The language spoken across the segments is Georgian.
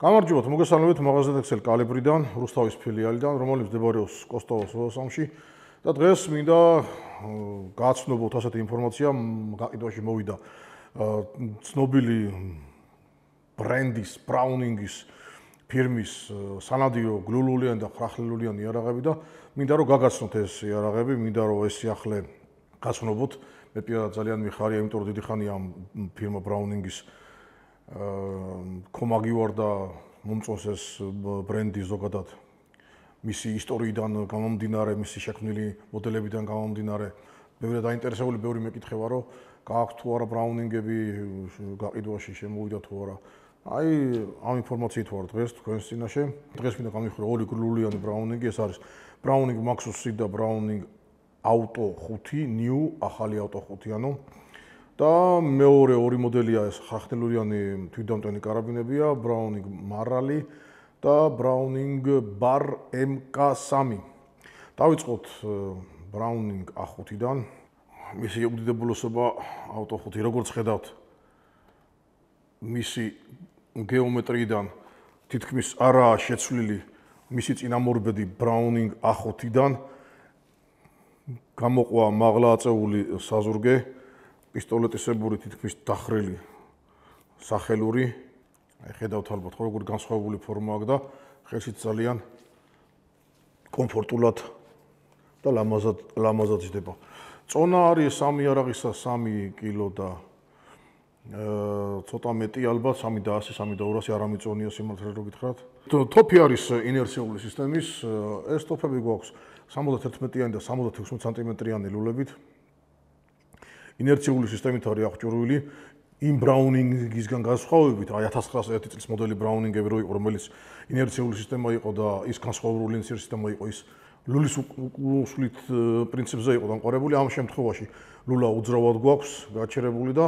გამარჯობათ, მოგესალმებით მაღაზია Excel Calibri-დან, რუსთავის ფილიალიდან, რომელიც მდებარეობს კოსტოვოს სამში. და დღეს მინდა გაცნობოთ ასეთი ინფორმაცია, გაყიდვაში მოვიდა ცნობილი ბრენდის Browning-ის ფირმის სანადიო გლულულიან და ხრახლულიან იარაღები და მინდა რომ გაგაცნოთ ეს იარაღები, მინდა რომ ეს ახლე გაცნობოთ. მე პირადად ძალიან მიხარია, იმიტომ რომ დიდი ხანია ამ ფირმა Browning-ის აა კომაგივარდა მომწოს ეს ბრენდი ზოგადად მისი ისტორიიდან გამომდინარე, მისი შექმნილი მოდელებიდან გამომდინარე, ბევრი დაინტერესებული ბევრი მეკითხება რომ გააქვს თუ არა ბრაუნინგები გაყიდვაში შემოვიდა თუ არა. აი ამ ინფორმაციით ვარ დღეს თქვენს წინაშე. დღეს მინდა გამიხრო ორი გლულიანი ბრაუნინგი, ეს არის ბრაუნინგ მაქსუსი და ბრაუნინგ აუტო 5 ნიუ ახალი აუტო 5, ანუ და მეორე ორი მოდელია ეს ხახნელურიანი თვითდამტვენი კარაბინებია Browning Marali და Browning Bar MK3. დავიწყოთ Browning A5-დან. მისი უდიდებულესობა Auto 5, როგორც ხედავთ, მისი გეომეტრიიდან თითქმის არაა შეცვლილი მისი წინამორბედი Browning A5-დან. გამოყვა მაღლა აწეული საზურგე პისტოლეტისებური თითქმის დახრილი სახელური აი ხედავთ ალბათ ხო როგორ განსხვავებული ფორმა აქვს და ხელში ძალიან კომფორტულად და ლამაზად ლამაზად ჯდება. წონა არის 3 არაღისა 3 კილო და აა ცოტა მეტი ალბათ 3100-3200 არამიწონია სიმართლე რომ გითხრათ. თოფი არის ინერციული სისტემის ეს თოფები გვაქვს 71-იანი და 76 სმ-იანი ლულებით. ინერციული სისტემით არის აღჭურვილი იმ ბრაუნინგისგან განსხვავებით, აი 1910 წლის მოდელი ბრაუნინგები როი რომელიც ინერციული სისტემა იყო და ის განსხვავებული ინერციული სისტემა იყო ის ლულის უსვლით პრინციპზე იყო დამყარებული ამ შემთხვევაში ლულა უძრავად გვაქვს გაჩერებული და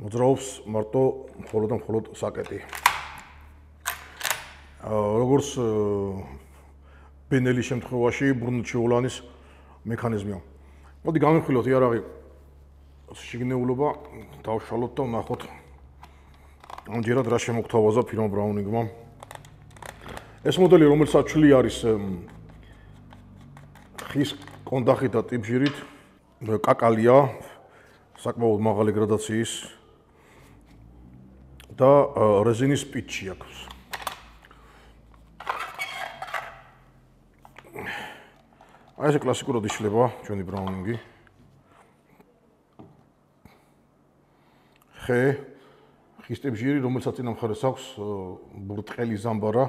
მოძრაობს მარტო მხოლოდ და მხოლოდ საკეტი. როგორც ბენელის შემთხვევაში ბრუნჩეულანის მექანიზმია. მოდი გამიხილოთ იარაღი შიგნეულობა დავშალოთ და ვნახოთ ამჯერად რა შემოგთავაზა ფირმა ბრაუნინგმა ეს მოდელი რომელსაც ჩვლი არის ხის კონდახი და ტიპჟირით კაკალია საკმაოდ მაღალი გრადაციის და რეზინის პიჩი აქვს აი ეს კლასიკურად იშლება ჩვენი ბრაუნინგი ხე ხისტებჟირი რომელსაც ძინა მხარეს აქვს ბრტყელი ზამბარა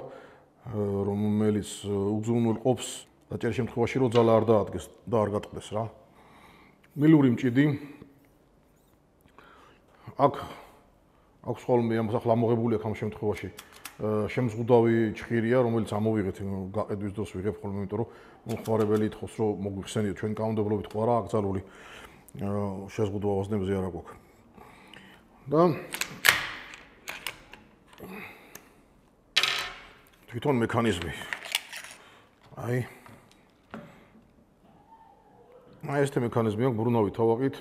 რომელიც უძუნულ ყოფს დაჭერ შემთხვევაში რომ ძალა არ დაადგეს და არ გატყდეს რა მილური მჭიდი აქ აქვს ხოლმე ამას ახლა მოღებული აქვს ამ შემთხვევაში შემზღუდავი ჭხირია რომელიც ამოვიღეთ გაყედვის დროს ვიღებ ხოლმე იმიტომ რომ მოხوارებელი თხოს რომ მოგვიხსენიოთ ჩვენ კანონდობლობით ყო რა აკრძალული შეზღუდვა ვაზნებზე არ აკვაქვს და თვითონ მექანიზმი აი მაესტრო მექანიზმი აქვს ბრუნავით თავაკით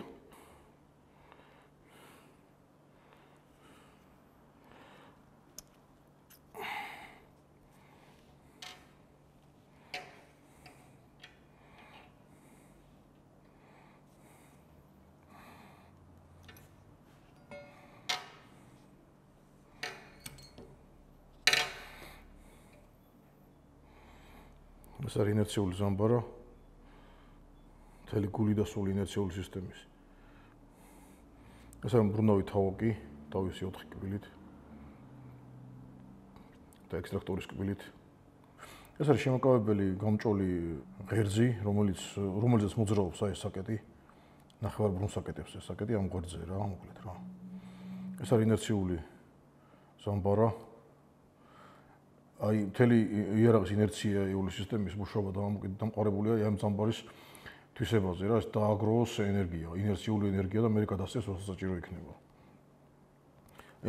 ეს არის ინერციული ზამბარა მთელი გული და სული ინერციული სისტემის ეს არის ბრუნავი თავოკი თავისი 4 კბილით და ექსტრაქტორის კბილით ეს არის შემოკავებელი გამჭოლი ღერძი რომელიც რომელიც მოძრაობს აი საკეტი ნახევარ ბრუნ საკეტებს ეს საკეტი ამ ღერძზე რა მოკლედ რა ეს არის ინერციული ზამბარა აი მთელი იარაღის ინერცია ეული სისტემის მუშაობა დამოკიდებულია აი ამ ზამბარის თვისებაზე რა დააგროვოს ენერგია ინერციული ენერგია და მე გადასცეს რა საჭირო იქნება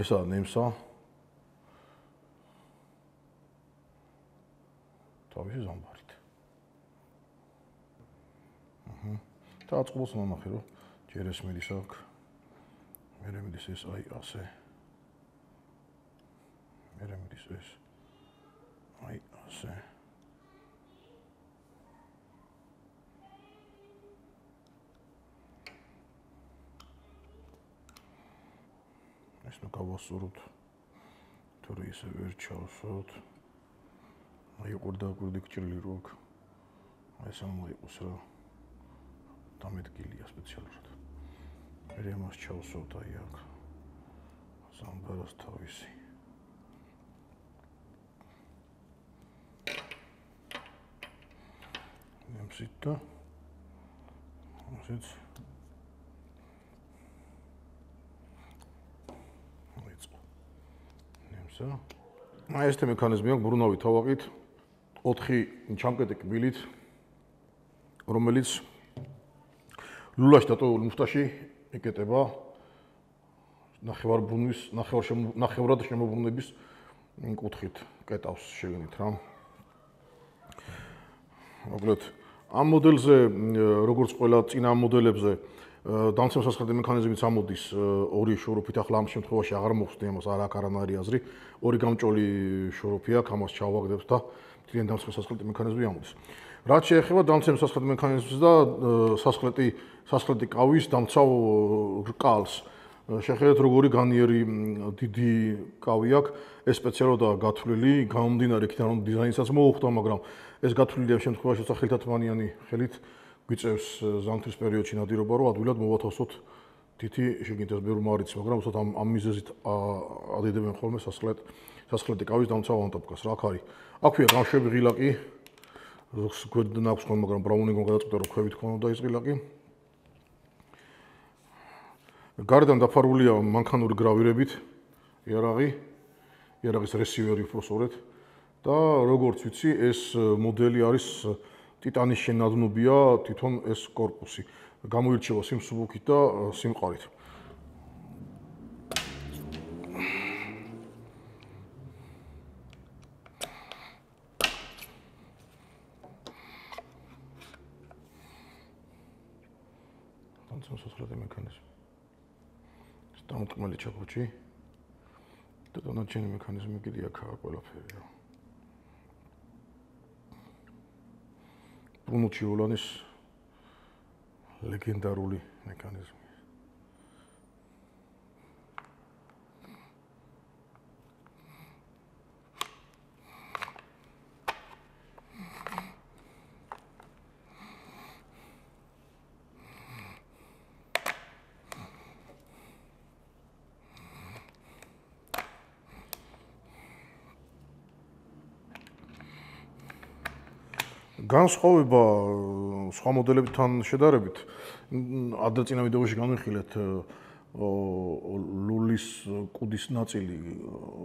ესა ნემსა თავის ზამბარით აჰა დააწყობოს მომახე რომ ჯერეს მიდის აქ მერე მიდის ეს აი ასე მერე მიდის ეს ზე. ეს ნუ გავასუროთ. თუ რა ისე ვერ ჩავსოთ. აი ყურდა ყურდი ჭრილი როკ. აი სამოიყოს რა. დამეთგილია სპეციალურად. მე რემას ჩავსოთ აი აქ. სამბაროს თავისი. იმსით და ისიც მოიწყო. ნემსა. აი ეს თემიკანიზმი აქ ბრუნავი თავაკით 4 ჩამკეტი კბილით რომელიც ლულაშ დატოვებული მუშტაში ეკეტება ნახევარ ბუნვის ნახევარ ნახევრად შემობრუნების კუთხით კეტავს შეგნით რა. მოკლედ ამ მოდელზე როგორც ყველა წინა მოდელებზე დამცავსაცხადი მექანიზმიც ამოდის ორი შოროფით ახლა ამ შემთხვევაში აღარ მოხვდი ამას არ აკარანარი აზრი ორი გამჭოლი შოროფია ქამას ჩავაგდებთ და ძალიან დამცავსაცხადი მექანიზმი ამოდის რაც შეეხება დამცავსაცხადი მექანიზმს და სასხლეტი სასხლეტი ყავის დამცავ რკალს შეხედეთ როგორი განიერი დიდი კავი აქვს ეს სპეციალურად გათვლილი გამომდინარე იქიდან რომ დიზაინსაც მოუხდა მაგრამ ეს გათვლილია შემთხვევაში სახელთათმანიანი ხელით გვიწევს ზამთრის პერიოდში ნადირობა, რომ ადვილად მოვათავსოთ თითი შეგინდას ბევრი მარიც, მაგრამ უბრალოდ ამ ამ მიზეზით ადედებენ ხოლმე სასხლეთ სასხლეთი კავის დამცავ ანტოპკას. რა ქარი? აქვია გამშვები ღილაკი. როგორც გვერდიდან აქვს ხოლმე, მაგრამ ბრაუნინგონ გადაწყვეტა რომ ხვევით ქონოდა ის ღილაკი. გარდან დაფარულია მანქანური გრავირებით იარაღი. იარაღის რესივერი უფრო სწორედ. და როგორც ვიცი, ეს მოდელი არის ტიტანის შენადნობია, თვითონ ეს корпуსი. გამოირჩევა სიმსუბუქით და სიმყარით. სოცრადი მექანიზმი. სტანდარტული ჩაქუჩი. და დანარჩენი მექანიზმი კიდია ქა ყველაფერია. პუნუჩი ულონის ლეგენდარული მექანიზმი განსხვავება э, სხვა მოდელებთან შედარებით ადრეწინა ვიდეოში განვიხილეთ э, ლულის კუდის ნაწილი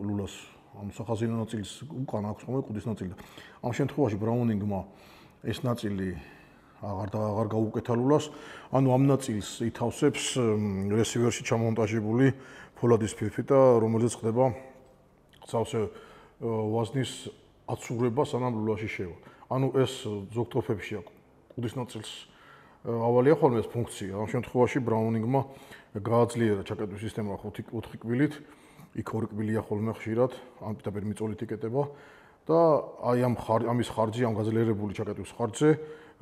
ლულას ან სახაზინო ნაწილის უკან აქვს რომელი კუდის ნაწილი და ამ შემთხვევაში ბრაუნინგმა ეს ნაწილი აღარ და აღარ გაუკეთა ლულას ანუ ამ ნაწილს ითავსებს რესივერში ჩამონტაჟებული ფოლადის ფირფიტა რომელიც ხდება ცავს ვაზნის აცურება სანამ ლულაში შევა. ანუ ეს э, ზოგთოფებში აქვს უდის ნაწილს э, ავალია ხოლმე ეს ფუნქცია. ამ შემთხვევაში ბრაუნინგმა გააძლიერა ჩაკეტვის სისტემა 5-4 კბილით, იქ 2 კბილია ხოლმე ხშირად, ამ პირდაპირ მიწოლით იკეტება და აი ამ ამის ხარჯი ამ გაძლიერებული ჩაკეტვის ხარჯზე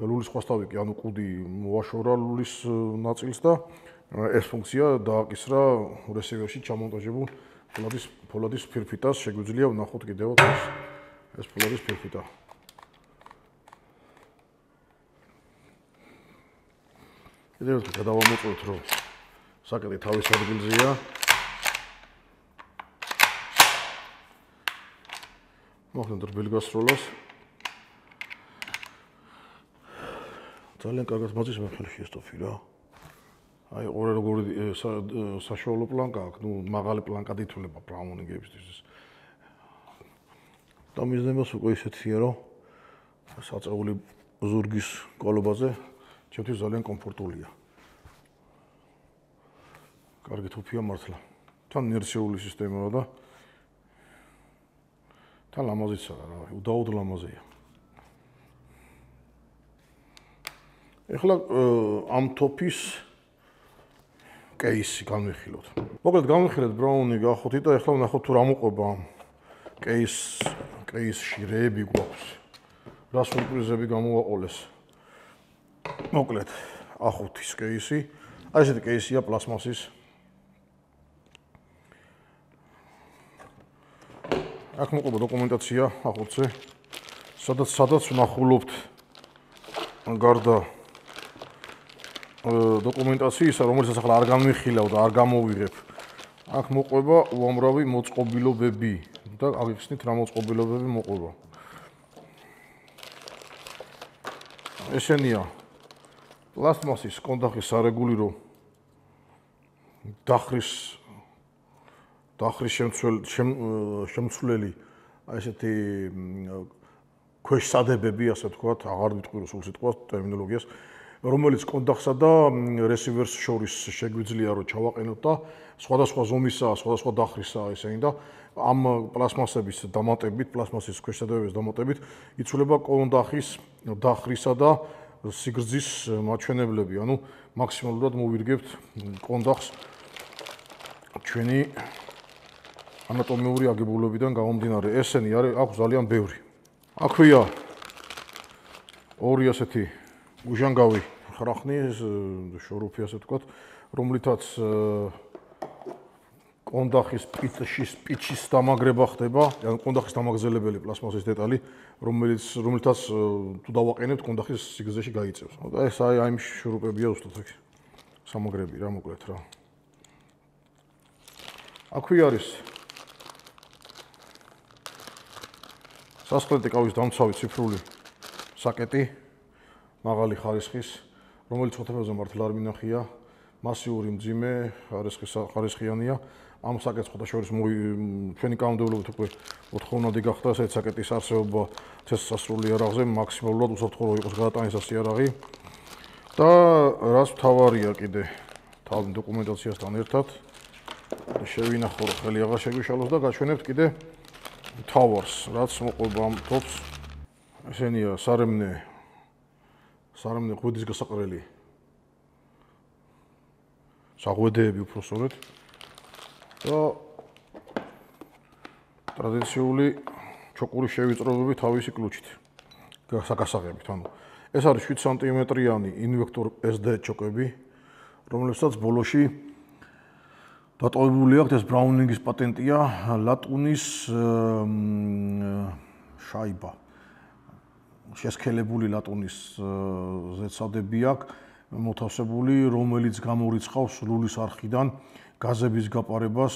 э, ლულის ხვასთავი კი ანუ კუდი მოაშორა ლულის ნაწილს და ეს ფუნქცია დააკისრა რესერვერში ჩამონტაჟებულ ფოლადის ფოლადის ფირფიტას შეგვიძლია ვნახოთ კიდევ ეს ეს ფლორის ფირფიტა. კიდევ ერთი გადავამოწოთ, რომ საკეთი თავის ადგილზეა. მოხდა რბილი გასროლოს. ძალიან კარგად მოძის მეხლში ეს თოფი რა. აი ყורה როგორი საშუალო პლანკა აქვს, ნუ მაღალი პლანკად ითვლება ბრაუნინგებისთვის. და მიზნებს უკვე ისეთია, რომ საწეული ზურგის კოლობაზე ჩემთვის ძალიან კომფორტულია. კარგი თუფია მართლა. თან ნერციული სისტემაა და თან ლამაზიცაა რა, უდაოდ ლამაზია. ეხლა ამ თოფის кейსი განვიხილოთ. მოკლედ განვიხილეთ ბრაუნი გახოთ და ეხლა ვნახოთ თუ რა მოყვება ამ кейსს кейსში რეები გვაქვს. რა სურპრიზები გამოვაყოლეს. მოკლედ, ახუთის кейსი. აი ესეთი кейსია პლასმასის. აქ მოყვება დოკუმენტაცია ახუთზე. სადაც სადაც ვნახულობთ გარდა დოკუმენტაციისა, რომელსაც ახლა არ გამიხილავ და არ გამოვიღებ. აქ მოყვება უამრავი მოწყობილობები, და აღიხსნით რა მოწყობილობები მოყვება. ესენია. პლასტმასის კონდახის არეგულირო დახრის დახრის შემცველ შემცვლელი აი ესეთი ქვეშსადებები, ასე თქვათ, აღარ ვიტყვი რუსულ სიტყვას, ტერმინოლოგიას, რომელიც კონდახსა და რესივერს შორის შეგვიძლია რომ ჩავაყენოთ და სხვადასხვა ზომისა, სხვადასხვა დახრისა ისინი და ამ პლასმასების დამატებით, პლასმასის ქვეშადებების დამატებით იცვლება კონდახის დახრისა და სიგრძის მაჩვენებლები, ანუ მაქსიმალურად მოვირგებთ კონდახს ჩვენი ანატომიური აგებულებიდან გამომდინარე. ესენი არის აქვს ძალიან ბევრი. აქვია ორი ასეთი უჟანგავი ხრახნი შორუფი ასე თქვა, რომლითაც კონდახის პიცის პიჩის დამაგრება ხდება, ან კონდახის დამაგრძელებელი პლასმასის დეტალი, რომელიც რომლითაც თუ დავაყენებთ კონდახის სიგრძეში გაიწევს. ხო და ეს აი აი შორუპებია უბრალოდ აქ. სამაგრები რა მოკლედ რა. აქვე არის სასწრეთი კავის დამცავი ციფრული საკეტი მაღალი ხარისხის რომელიც ხოთებაზე მართლა არ მინახია, მასიური მძიმე, არისხი ხარისხიანია. ამ საკეთს ხოთა შორის ჩვენი კანონმდებლობით უკვე უთხოვნადი გახდა ეს საკეთის არსებობა წესასრული არაღზე მაქსიმალურად უსაფრთხო იყოს გადატანის ასე არაღი. და რას თავარია კიდე თავი დოკუმენტაციასთან ერთად შევინახო რომ ხელი აღარ შეგვიშალოს და გაჩვენებთ კიდე თავარს, რაც მოყვება ამ ტოპს. ესენია სარემნე სამნე ღუდის გასაყრელი საღუდეები უფრო სწორედ და ტრადიციული ჩოკური შევიწროვები თავისი ключით გასაგებით ანუ ეს არის 7 სანტიმეტრიანი ინვექტორ SD ჩოკები რომლებსაც ბოლოში დატოვებული აქვს ეს ბრაუნინგის პატენტია ლატუნის შაიბა შესქელებული ლატონის ზეცადები აქვს მოთავსებული, რომელიც გამორიცხავს სრულის არხიდან გაზების გაპარებას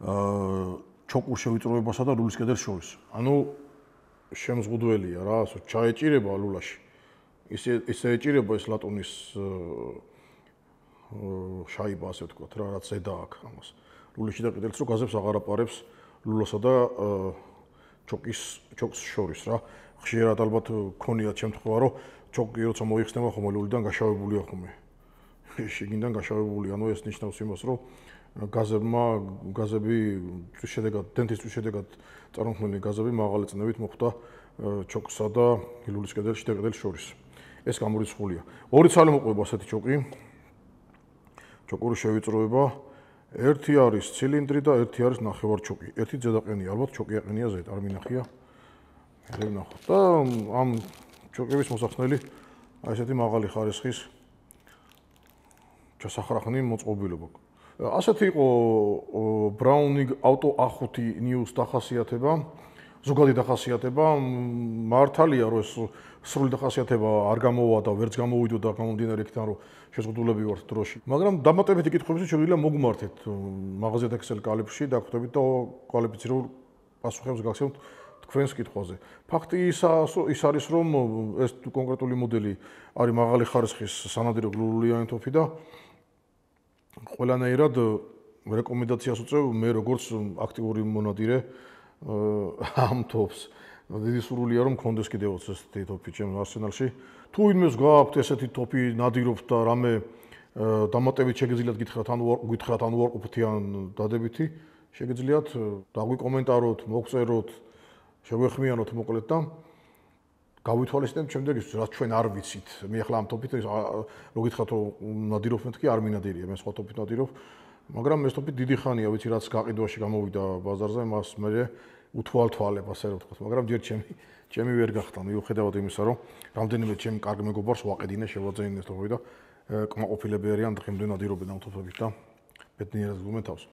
აა ჩოკურ შევიწროებასა და რულის კედელს შორის. ანუ შემზღუდველია რა, ასე ჩაეჭირება ლულაში. ისე ისე ეჭირება ეს ლატონის აა შაიბა, ასე ვთქვათ რა, რაც ედა აქვს ამას. რულიში და კედელს რო გაზებს აღარაპარებს ლულოსა და აა ჩოკის ჩოკს შორის რა. ხშირად ალბათ э, ქონიათ შემთხვევა, რომ ჩოკი როცა მოიხსნება ხომალულიდან გაშავებულია ხომე. შეგინდან გაშავებული, ანუ ეს ნიშნავს იმას, რომ э, გაზებმა გაზები წვის შედეგად, დენტის წვის შედეგად წარმოქმნილი გაზები მაღალი წნევით მოხვდა э, ჩოკსა და გილულის კედელში და კედელში შორის. ეს გამორიცხულია. ორი ცალი მოყვება ასეთი ჩოკი. ჩოკური შევიწროება ერთი არის ცილინდრი და ერთი არის ნახევარჩოკი. ერთი ზედაყენია, ალბათ ჩოკი აყენია ზედ, არ მინახია. მე ვნახო. და ამ ჩოკების მოსახსნელი აი ესეთი მაღალი ხარისხის ჩასახრახნი მოწყობილობა. ასეთი იყო ბრაუნინგ ავტო ა5 ნიუს დახასიათება. ზოგადი დახასიათება მართალია რომ ეს სრული დახასიათება არ გამოვა და ვერც გამოვიდა და გამომდინარე იქიდან რომ შეზღუდულები ვართ დროში მაგრამ დამატებითი კითხვები შეიძლება მოგმართეთ მაღაზიათა Excel კალიფში და გქთობით და კვალიფიციურ პასუხებს გაგცემთ თქვენს კითხვაზე ფაქტი ის არის რომ ეს კონკრეტული მოდელი არის მაღალი ხარისხის სანადირო გლურულიანი თოფი და ყველანაირად რეკომენდაციას უწევ მე როგორც აქტიური მონადირე ამთობს დიდი სურულია რომ კონდეს კიდევ 20 ესეთი ტოპი ჩემს არსენალში თუ იმეს გააქვთ ესეთი ტოპი ნადირობთ და რამე დამატებით შეგიძლიათ გითხრათ ან გითხრათ ან უარყოფთიან დადებითი შეგიძლიათ დაგვიკომენტაროთ მოგწეროთ შევეხმიანოთ მოკლედ და გავითვალისწინებთ შემდეგის რაც ჩვენ არ ვიცით მე ახლა ამ ტოპით რო გითხრათ რომ ნადირობთ მე თქვი არ მინადირია მე სხვა ტოპით ნადირობ მაგრამ ეს თופი დიდი ხანია, ვიცი, რაც გაყიდვაში გამოვიდა ბაზარზე, მას მე უთვალთვალებ, ასე რომ ვთქვა, მაგრამ ჯერ ჩემი ჩემი ვერ გახდა, მიუხედავად იმისა, რომ რამდენიმე ჩემი კარგი მეგობარს ვაყედინე შევაძენინე თופი და კმაყოფილები არიან დღემდე ნადირობენ ამ თופებში და ბედნიერად გუმეთავს.